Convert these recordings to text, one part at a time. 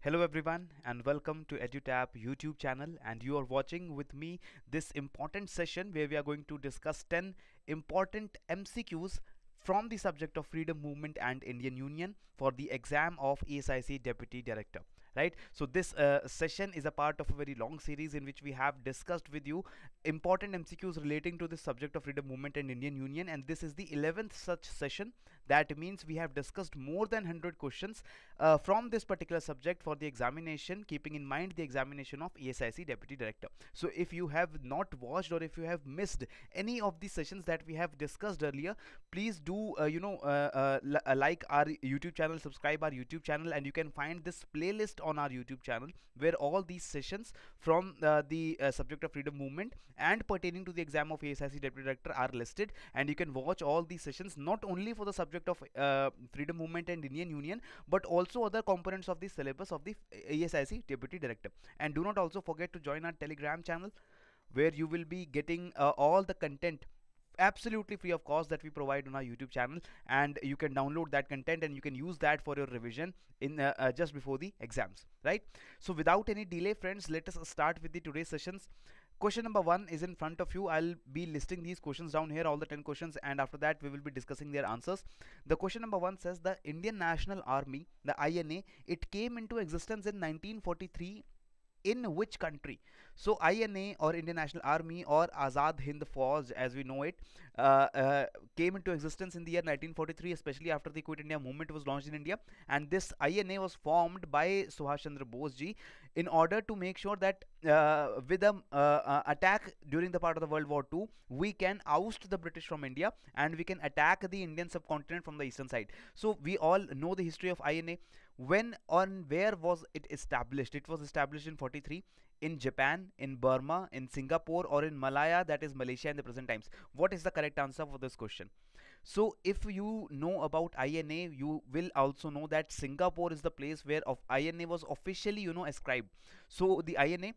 Hello everyone and welcome to EduTap YouTube channel and you are watching with me this important session where we are going to discuss 10 important MCQs from the subject of freedom movement and Indian Union for the exam of ESIC Deputy Director right so this uh, session is a part of a very long series in which we have discussed with you important mcqs relating to the subject of freedom movement and indian union and this is the 11th such session that means we have discussed more than 100 questions uh, from this particular subject for the examination, keeping in mind the examination of ESIC Deputy Director. So if you have not watched or if you have missed any of the sessions that we have discussed earlier, please do, uh, you know, uh, uh, uh like our YouTube channel, subscribe our YouTube channel and you can find this playlist on our YouTube channel where all these sessions from uh, the subject of freedom movement and pertaining to the exam of ESIC Deputy Director are listed and you can watch all these sessions not only for the subject subject of uh, freedom movement and Indian Union but also other components of the syllabus of the ASIC deputy director and do not also forget to join our telegram channel where you will be getting uh, all the content absolutely free of cost that we provide on our YouTube channel and you can download that content and you can use that for your revision in uh, uh, just before the exams right so without any delay friends let us start with the today's sessions Question number one is in front of you. I'll be listing these questions down here, all the 10 questions, and after that, we will be discussing their answers. The question number one says the Indian National Army, the INA, it came into existence in 1943 in which country so INA or Indian National Army or Azad Hind Fauj as we know it uh, uh, came into existence in the year 1943 especially after the Quit India movement was launched in India and this INA was formed by Subhash Chandra Bose ji in order to make sure that uh, with an uh, uh, attack during the part of the World War II we can oust the British from India and we can attack the Indian subcontinent from the eastern side so we all know the history of INA when on where was it established it was established in 43 in japan in burma in singapore or in malaya that is malaysia in the present times what is the correct answer for this question so if you know about ina you will also know that singapore is the place where of ina was officially you know ascribed so the ina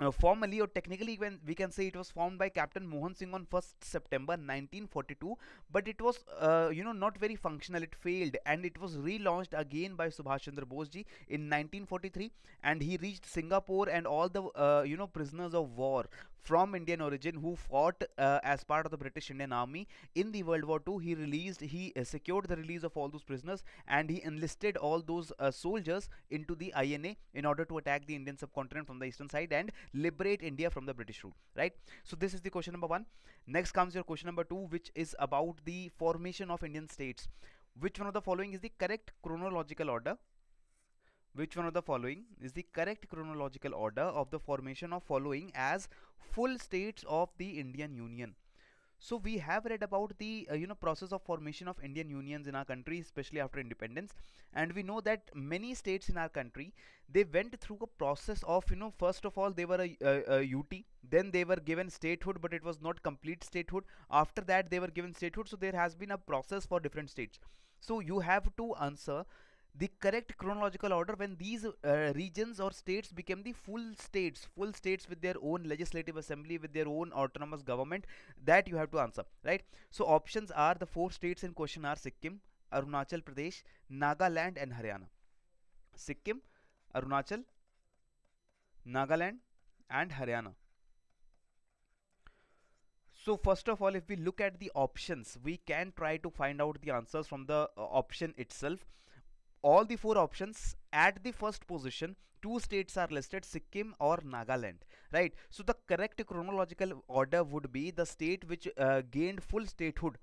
uh, formally or technically when we can say it was formed by captain mohan singh on 1st september 1942 but it was uh, you know not very functional it failed and it was relaunched again by subhash chandra bose ji in 1943 and he reached singapore and all the uh, you know prisoners of war from Indian origin who fought uh, as part of the British Indian Army in the World War II. He released, he uh, secured the release of all those prisoners and he enlisted all those uh, soldiers into the INA in order to attack the Indian subcontinent from the eastern side and liberate India from the British rule, right? So this is the question number one. Next comes your question number two, which is about the formation of Indian states. Which one of the following is the correct chronological order? Which one of the following is the correct chronological order of the formation of following as full states of the Indian Union? So we have read about the uh, you know process of formation of Indian unions in our country especially after independence and we know that many states in our country they went through a process of you know first of all they were a, a, a UT then they were given statehood but it was not complete statehood after that they were given statehood so there has been a process for different states so you have to answer the correct chronological order when these uh, regions or states became the full states full states with their own legislative assembly with their own autonomous government that you have to answer right so options are the four states in question are sikkim arunachal pradesh nagaland and haryana sikkim arunachal nagaland and haryana so first of all if we look at the options we can try to find out the answers from the uh, option itself all the four options at the first position two states are listed sikkim or nagaland right so the correct chronological order would be the state which uh, gained full statehood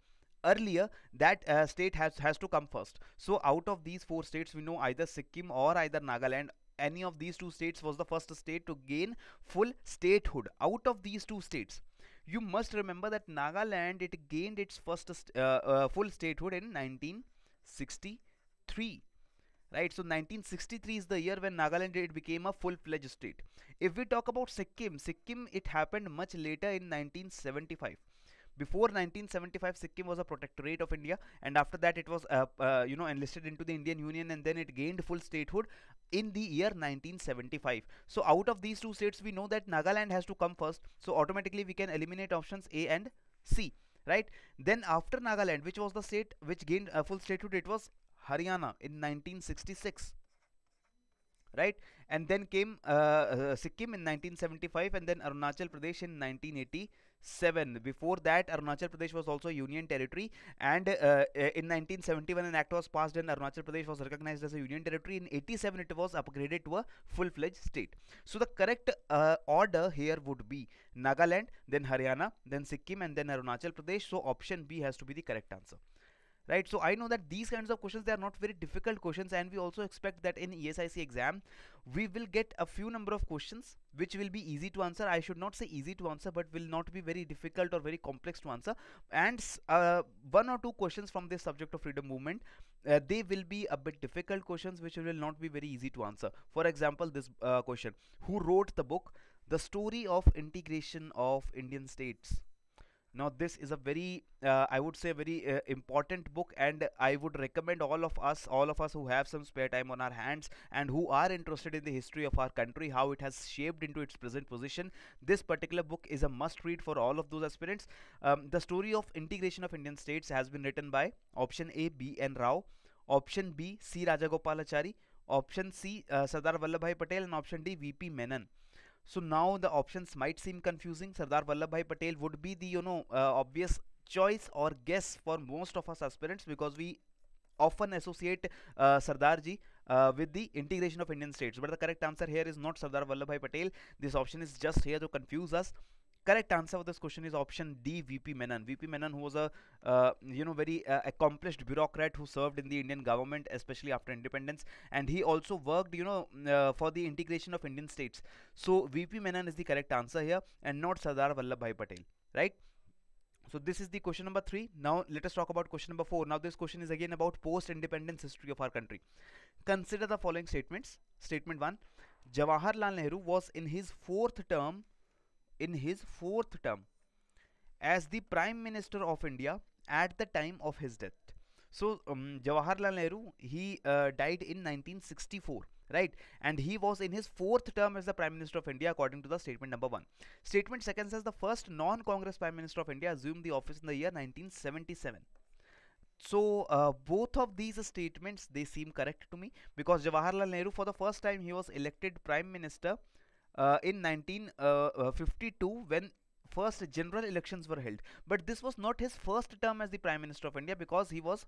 earlier that uh, state has has to come first so out of these four states we know either sikkim or either nagaland any of these two states was the first state to gain full statehood out of these two states you must remember that nagaland it gained its first st uh, uh full statehood in 1963 right so 1963 is the year when nagaland it became a full-fledged state if we talk about sikkim sikkim it happened much later in 1975 before 1975 sikkim was a protectorate of india and after that it was uh, uh, you know enlisted into the indian union and then it gained full statehood in the year 1975 so out of these two states we know that nagaland has to come first so automatically we can eliminate options a and c right then after nagaland which was the state which gained uh, full statehood it was Haryana in 1966 right and then came uh, uh, Sikkim in 1975 and then Arunachal Pradesh in 1987 before that Arunachal Pradesh was also union territory and uh, uh in 1971 an act was passed and Arunachal Pradesh was recognized as a union territory in 87 it was upgraded to a full-fledged state so the correct uh, order here would be Nagaland then Haryana then Sikkim and then Arunachal Pradesh so option B has to be the correct answer right so i know that these kinds of questions they are not very difficult questions and we also expect that in esic exam we will get a few number of questions which will be easy to answer i should not say easy to answer but will not be very difficult or very complex to answer and uh, one or two questions from this subject of freedom movement uh, they will be a bit difficult questions which will not be very easy to answer for example this uh, question who wrote the book the story of integration of indian states now this is a very uh, i would say very uh, important book and i would recommend all of us all of us who have some spare time on our hands and who are interested in the history of our country how it has shaped into its present position this particular book is a must read for all of those aspirants um, the story of integration of indian states has been written by option a b and rao option b c rajagopalachari option c uh, sardar patel and option d vp menon so now the options might seem confusing. Sardar Vallabhbhai Patel would be the you know uh, obvious choice or guess for most of us aspirants because we often associate uh, Sardarji uh, with the integration of Indian states. But the correct answer here is not Sardar Vallabhbhai Patel. This option is just here to confuse us correct answer for this question is option D VP Menon VP Menon who was a uh, you know very uh, accomplished bureaucrat who served in the Indian government especially after independence and he also worked you know mm, uh, for the integration of Indian states so VP Menon is the correct answer here and not Sardar Vallabhbhai Patel right so this is the question number 3 now let us talk about question number 4 now this question is again about post independence history of our country consider the following statements statement 1 Jawaharlal Nehru was in his fourth term in his fourth term as the Prime Minister of India at the time of his death. So um, Jawaharlal Nehru, he uh, died in 1964 right and he was in his fourth term as the prime minister of india according to the statement number 1 statement second says the first non congress prime minister of india assumed the office in the year 1977 so uh, both of these statements they seem correct to me because jawaharlal nehru for the first time he was elected prime minister uh, in 1952 uh, uh, when first general elections were held but this was not his first term as the prime minister of india because he was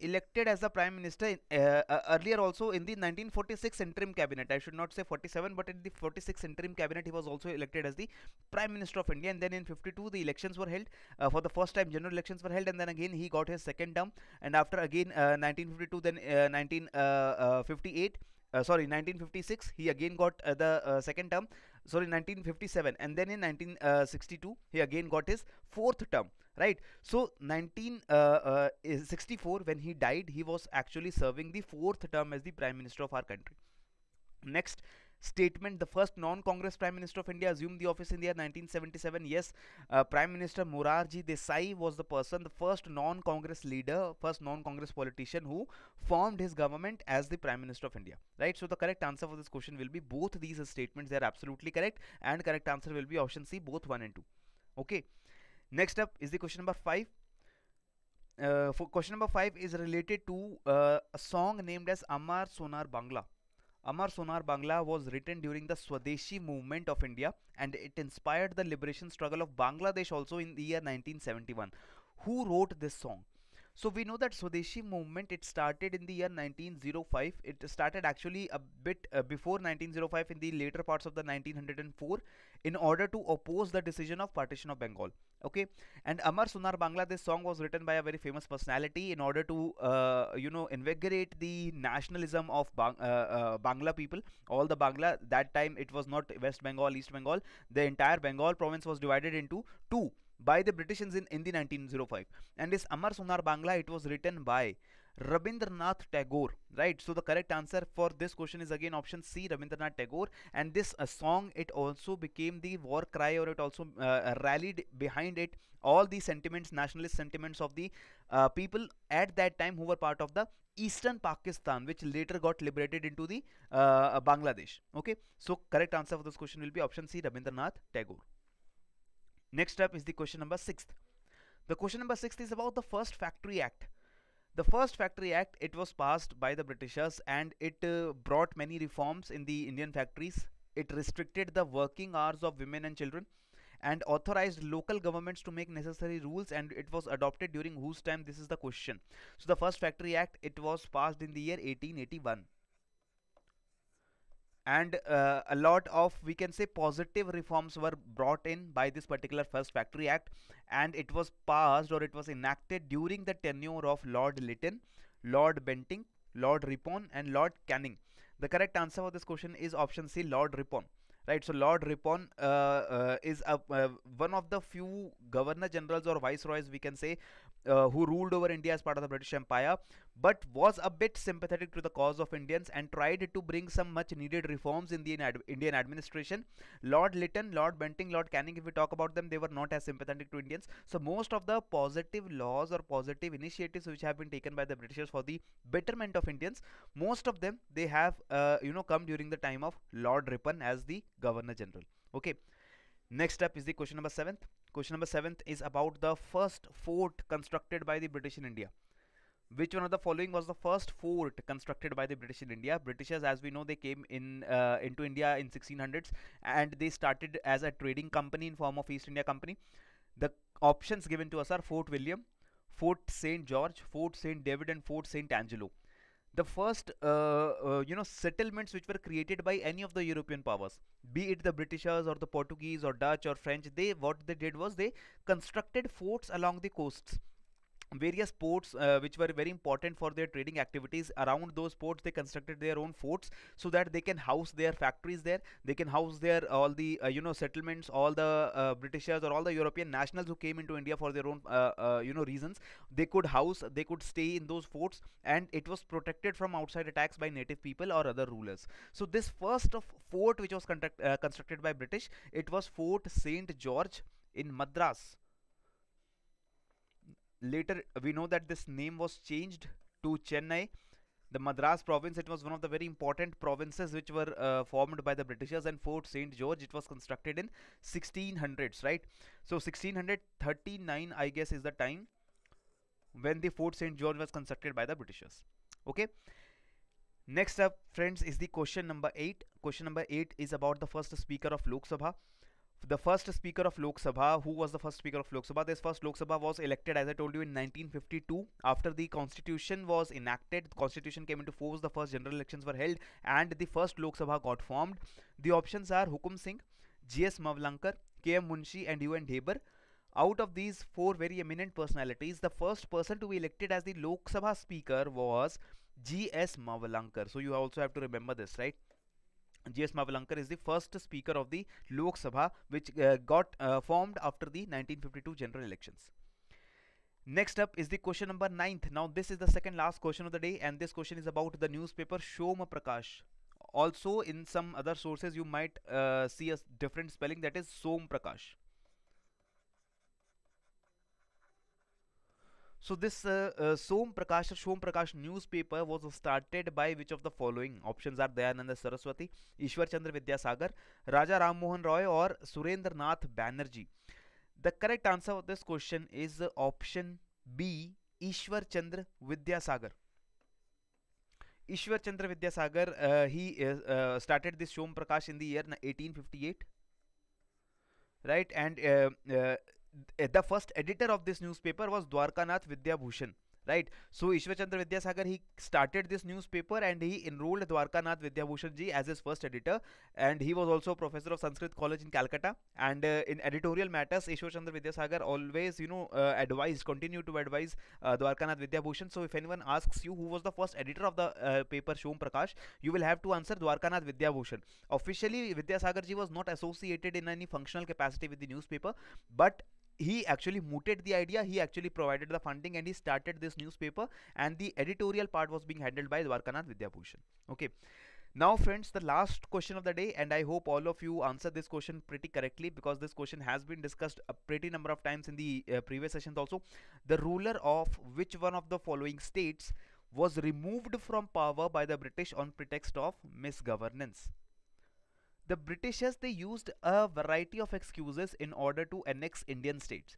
elected as the prime minister uh, uh, earlier also in the 1946 interim cabinet i should not say 47 but in the 46 interim cabinet he was also elected as the prime minister of india and then in 52 the elections were held uh, for the first time general elections were held and then again he got his second term and after again 1952 then 1958 uh, sorry 1956 he again got uh, the uh, second term sorry 1957 and then in 1962 he again got his fourth term right so 1964 when he died he was actually serving the fourth term as the prime minister of our country next statement the first non-congress prime minister of india assumed the office in the year 1977 yes uh, prime minister morarji desai was the person the first non-congress leader first non-congress politician who formed his government as the prime minister of india right so the correct answer for this question will be both these statements they are absolutely correct and correct answer will be option c both 1 and 2 okay next up is the question number 5 uh, for question number 5 is related to uh, a song named as Amar Sonar Bangla Amar Sonar Bangla was written during the Swadeshi movement of India and it inspired the liberation struggle of Bangladesh also in the year 1971. Who wrote this song? So we know that Swadeshi movement it started in the year 1905. It started actually a bit uh, before 1905 in the later parts of the 1904 in order to oppose the decision of partition of Bengal okay and amar sunar bangla this song was written by a very famous personality in order to uh, you know invigorate the nationalism of Bang uh, uh, bangla people all the bangla that time it was not west bengal east bengal the entire bengal province was divided into two by the Britishians in, in the 1905 and this amar sunar bangla it was written by Rabindranath Tagore right so the correct answer for this question is again option C Rabindranath Tagore and this uh, song it also became the war cry or it also uh, uh rallied behind it all the sentiments nationalist sentiments of the uh, people at that time who were part of the eastern Pakistan which later got liberated into the uh, uh, Bangladesh okay so correct answer for this question will be option C Rabindranath Tagore next up is the question number 6th the question number 6th is about the first factory act the first Factory Act, it was passed by the Britishers and it uh, brought many reforms in the Indian factories. It restricted the working hours of women and children and authorized local governments to make necessary rules and it was adopted during whose time this is the question. So the first Factory Act, it was passed in the year 1881 and uh, a lot of we can say positive reforms were brought in by this particular first factory act and it was passed or it was enacted during the tenure of lord lytton lord bentinck lord ripon and lord canning the correct answer for this question is option c lord ripon right so lord ripon uh, uh, is a, uh, one of the few governor generals or viceroys we can say uh, who ruled over India as part of the British Empire, but was a bit sympathetic to the cause of Indians and tried to bring some much needed reforms in the ad Indian administration. Lord Lytton, Lord Bentinck, Lord Canning, if we talk about them, they were not as sympathetic to Indians. So, most of the positive laws or positive initiatives which have been taken by the Britishers for the betterment of Indians, most of them they have, uh, you know, come during the time of Lord Ripon as the Governor General. Okay, next up is the question number seventh. Question number 7th is about the first fort constructed by the British in India. Which one of the following was the first fort constructed by the British in India? Britishers, as we know, they came in uh, into India in 1600s and they started as a trading company in form of East India Company. The options given to us are Fort William, Fort St. George, Fort St. David and Fort St. Angelo the first uh, uh, you know settlements which were created by any of the european powers be it the britishers or the portuguese or dutch or french they what they did was they constructed forts along the coasts various ports uh, which were very important for their trading activities around those ports they constructed their own forts so that they can house their factories there they can house their all the uh, you know settlements all the uh, britishers or all the european nationals who came into india for their own uh, uh, you know reasons they could house they could stay in those forts and it was protected from outside attacks by native people or other rulers so this first of fort which was uh, constructed by british it was fort saint george in madras later we know that this name was changed to Chennai the Madras province it was one of the very important provinces which were uh, formed by the Britishers and Fort St. George it was constructed in 1600s right so 1639 I guess is the time when the Fort St. George was constructed by the Britishers okay next up friends is the question number 8 question number 8 is about the first speaker of Lok Sabha the first speaker of Lok Sabha, who was the first speaker of Lok Sabha? This first Lok Sabha was elected, as I told you, in 1952. After the constitution was enacted, the constitution came into force, the first general elections were held, and the first Lok Sabha got formed. The options are Hukum Singh, G.S. Mavlankar, K.M. Munshi, and U.N. Deber. Out of these four very eminent personalities, the first person to be elected as the Lok Sabha speaker was G.S. Mavlankar. So you also have to remember this, right? G.S. Mavalankar is the first speaker of the Lok Sabha which uh, got uh, formed after the 1952 general elections. Next up is the question number 9th. Now this is the second last question of the day and this question is about the newspaper Shoma Prakash. Also in some other sources you might uh, see a different spelling that is Som Prakash. So this uh, uh, Som Prakash or Shom Prakash newspaper was started by which of the following options are Dayananda Saraswati, Ishwar Chandra vidya sagar Raja Ram Mohan Roy or Surendra Nath Banerjee. The correct answer of this question is uh, option B Ishwar Chandra vidya sagar Ishwar Chandra vidya sagar uh, he uh, started this som Prakash in the year 1858 right and uh, the first editor of this newspaper was Dwarkanath Vidyabhushan right so ishwarchandra vidyasagar he started this newspaper and he enrolled dwarkanath vidyabhushan ji as his first editor and he was also professor of sanskrit college in calcutta and uh, in editorial matters ishwarchandra vidyasagar always you know uh, advised continue to advise uh, dwarkanath vidyabhushan so if anyone asks you who was the first editor of the uh, paper shom prakash you will have to answer dwarkanath vidyabhushan officially vidyasagar ji was not associated in any functional capacity with the newspaper but he actually mooted the idea he actually provided the funding and he started this newspaper and the editorial part was being handled by Dwarkanath Vidyabhushan okay now friends the last question of the day and i hope all of you answer this question pretty correctly because this question has been discussed a pretty number of times in the uh, previous sessions also the ruler of which one of the following states was removed from power by the british on pretext of misgovernance the Britishers they used a variety of excuses in order to annex Indian states.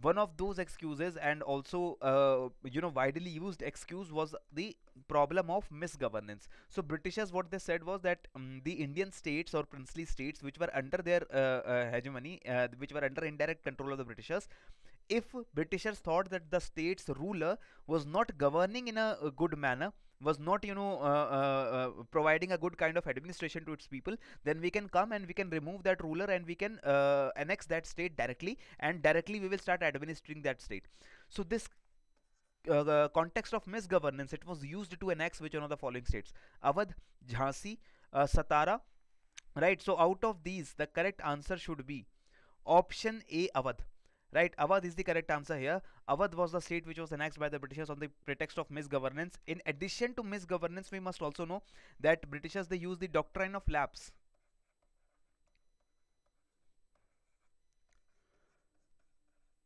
One of those excuses and also uh, you know widely used excuse was the problem of misgovernance. So Britishers what they said was that um, the Indian states or princely states which were under their uh, uh, hegemony, uh, which were under indirect control of the Britishers, if Britishers thought that the state's ruler was not governing in a good manner, was not you know uh, uh, uh, providing a good kind of administration to its people then we can come and we can remove that ruler and we can annex that state directly and directly we will start administering that state so this uh, context of misgovernance, it was used to annex which one of the following states? Awadh, Jhansi, uh, Satara. Right, so out of these, the correct answer should be option A, Awadh. Right, Awadh is the correct answer here. Awadh was the state which was annexed by the Britishers on the pretext of misgovernance. In addition to misgovernance, we must also know that Britishers, they used the doctrine of lapse.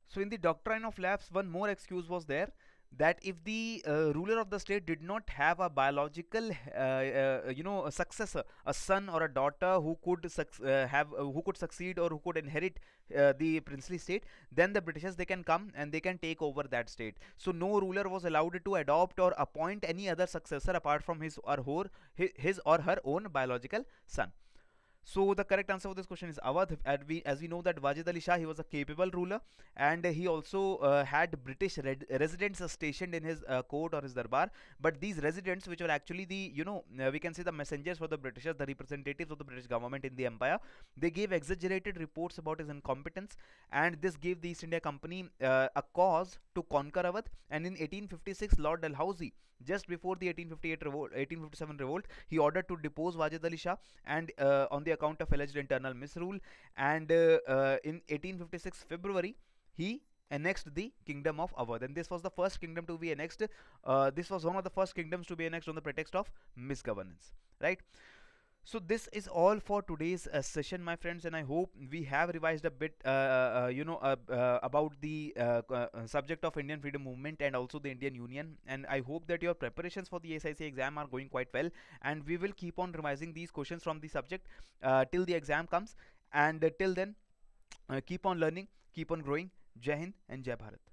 So in the doctrine of lapse, one more excuse was there that if the uh, ruler of the state did not have a biological uh, uh, you know a successor a son or a daughter who could uh, have uh, who could succeed or who could inherit uh, the princely state then the britishers they can come and they can take over that state so no ruler was allowed to adopt or appoint any other successor apart from his or her his or her own biological son so the correct answer for this question is Awadh. As we know that Wajid Ali Shah, he was a capable ruler and he also uh, had British residents stationed in his uh, court or his darbar. But these residents, which were actually the, you know, uh, we can say the messengers for the Britishers, the representatives of the British government in the empire, they gave exaggerated reports about his incompetence and this gave the East India Company uh, a cause to conquer Awadh. And in 1856, Lord Dalhousie, just before the 1858 revolt, 1857 revolt, he ordered to depose Wajid Ali Shah and uh, on the account of alleged internal misrule and uh, uh, in 1856 February he annexed the kingdom of Awadh and this was the first kingdom to be annexed uh, this was one of the first kingdoms to be annexed on the pretext of misgovernance right so this is all for today's uh, session my friends and i hope we have revised a bit uh, uh, uh you know uh, uh, about the subject of indian freedom movement and also the indian union and i hope that your preparations for the sic exam are going quite well and we will keep on revising these questions from the subject till the exam comes and till then keep on learning keep on growing jai hind and jai bharat